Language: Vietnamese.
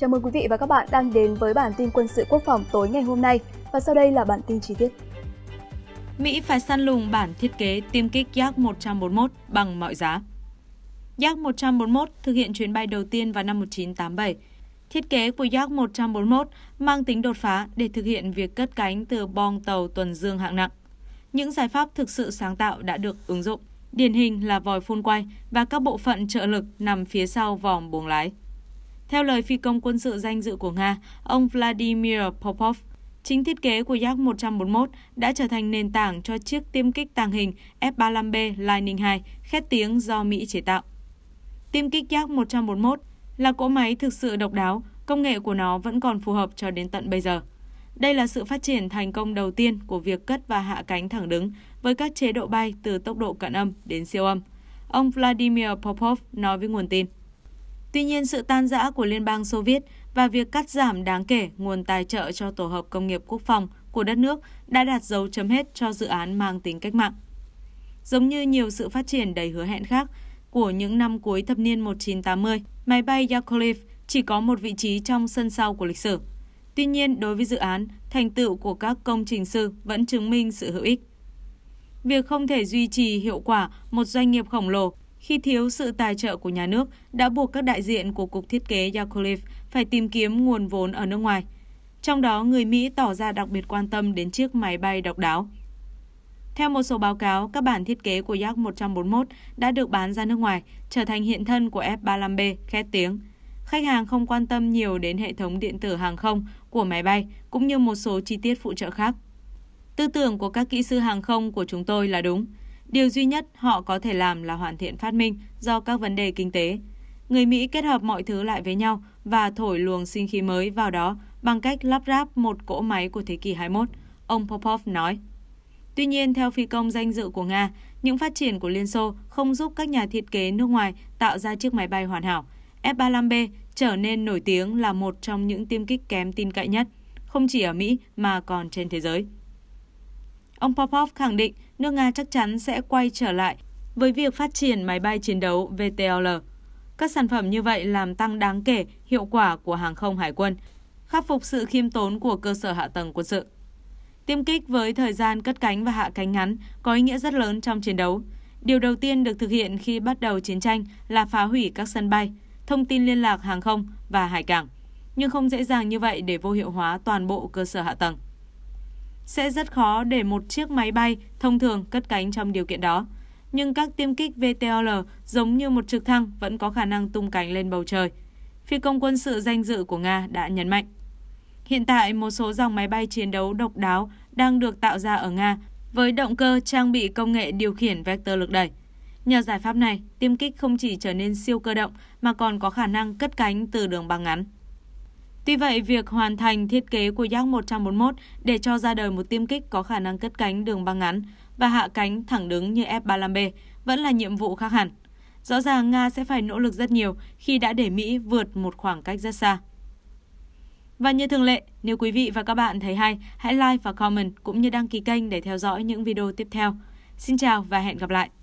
Chào mừng quý vị và các bạn đang đến với bản tin quân sự quốc phòng tối ngày hôm nay và sau đây là bản tin chi tiết. Mỹ phải săn lùng bản thiết kế tiêm kích Yak-141 bằng mọi giá. Yak-141 thực hiện chuyến bay đầu tiên vào năm 1987. Thiết kế của Yak-141 mang tính đột phá để thực hiện việc cất cánh từ bong tàu tuần dương hạng nặng. Những giải pháp thực sự sáng tạo đã được ứng dụng. Điển hình là vòi phun quay và các bộ phận trợ lực nằm phía sau vòng buồng lái. Theo lời phi công quân sự danh dự của Nga, ông Vladimir Popov, chính thiết kế của Yak-141 đã trở thành nền tảng cho chiếc tiêm kích tàng hình F-35B Lightning II khét tiếng do Mỹ chế tạo. Tiêm kích Yak-141 là cỗ máy thực sự độc đáo, công nghệ của nó vẫn còn phù hợp cho đến tận bây giờ. Đây là sự phát triển thành công đầu tiên của việc cất và hạ cánh thẳng đứng với các chế độ bay từ tốc độ cận âm đến siêu âm. Ông Vladimir Popov nói với nguồn tin. Tuy nhiên, sự tan rã của Liên bang Xô Viết và việc cắt giảm đáng kể nguồn tài trợ cho tổ hợp công nghiệp quốc phòng của đất nước đã đạt dấu chấm hết cho dự án mang tính cách mạng. Giống như nhiều sự phát triển đầy hứa hẹn khác của những năm cuối thập niên 1980, máy bay Yakovlev chỉ có một vị trí trong sân sau của lịch sử. Tuy nhiên, đối với dự án, thành tựu của các công trình sư vẫn chứng minh sự hữu ích. Việc không thể duy trì hiệu quả một doanh nghiệp khổng lồ khi thiếu sự tài trợ của nhà nước đã buộc các đại diện của Cục Thiết kế Yakovlev phải tìm kiếm nguồn vốn ở nước ngoài. Trong đó, người Mỹ tỏ ra đặc biệt quan tâm đến chiếc máy bay độc đáo. Theo một số báo cáo, các bản thiết kế của Yak-141 đã được bán ra nước ngoài, trở thành hiện thân của F-35B khét tiếng. Khách hàng không quan tâm nhiều đến hệ thống điện tử hàng không của máy bay, cũng như một số chi tiết phụ trợ khác. Tư tưởng của các kỹ sư hàng không của chúng tôi là đúng – Điều duy nhất họ có thể làm là hoàn thiện phát minh do các vấn đề kinh tế. Người Mỹ kết hợp mọi thứ lại với nhau và thổi luồng sinh khí mới vào đó bằng cách lắp ráp một cỗ máy của thế kỷ 21, ông Popov nói. Tuy nhiên, theo phi công danh dự của Nga, những phát triển của Liên Xô không giúp các nhà thiết kế nước ngoài tạo ra chiếc máy bay hoàn hảo. F-35B trở nên nổi tiếng là một trong những tiêm kích kém tin cậy nhất, không chỉ ở Mỹ mà còn trên thế giới. Ông Popov khẳng định nước Nga chắc chắn sẽ quay trở lại với việc phát triển máy bay chiến đấu VTOL. Các sản phẩm như vậy làm tăng đáng kể hiệu quả của hàng không hải quân, khắc phục sự khiêm tốn của cơ sở hạ tầng quân sự. Tiêm kích với thời gian cất cánh và hạ cánh ngắn có ý nghĩa rất lớn trong chiến đấu. Điều đầu tiên được thực hiện khi bắt đầu chiến tranh là phá hủy các sân bay, thông tin liên lạc hàng không và hải cảng. Nhưng không dễ dàng như vậy để vô hiệu hóa toàn bộ cơ sở hạ tầng sẽ rất khó để một chiếc máy bay thông thường cất cánh trong điều kiện đó. Nhưng các tiêm kích VTOL giống như một trực thăng vẫn có khả năng tung cánh lên bầu trời. Phi công quân sự danh dự của Nga đã nhấn mạnh. Hiện tại, một số dòng máy bay chiến đấu độc đáo đang được tạo ra ở Nga với động cơ trang bị công nghệ điều khiển vector lực đẩy. Nhờ giải pháp này, tiêm kích không chỉ trở nên siêu cơ động mà còn có khả năng cất cánh từ đường băng ngắn. Tuy vậy, việc hoàn thành thiết kế của Yak 141 để cho ra đời một tiêm kích có khả năng cất cánh đường băng ngắn và hạ cánh thẳng đứng như F-35B vẫn là nhiệm vụ khác hẳn. Rõ ràng Nga sẽ phải nỗ lực rất nhiều khi đã để Mỹ vượt một khoảng cách rất xa. Và như thường lệ, nếu quý vị và các bạn thấy hay, hãy like và comment cũng như đăng ký kênh để theo dõi những video tiếp theo. Xin chào và hẹn gặp lại!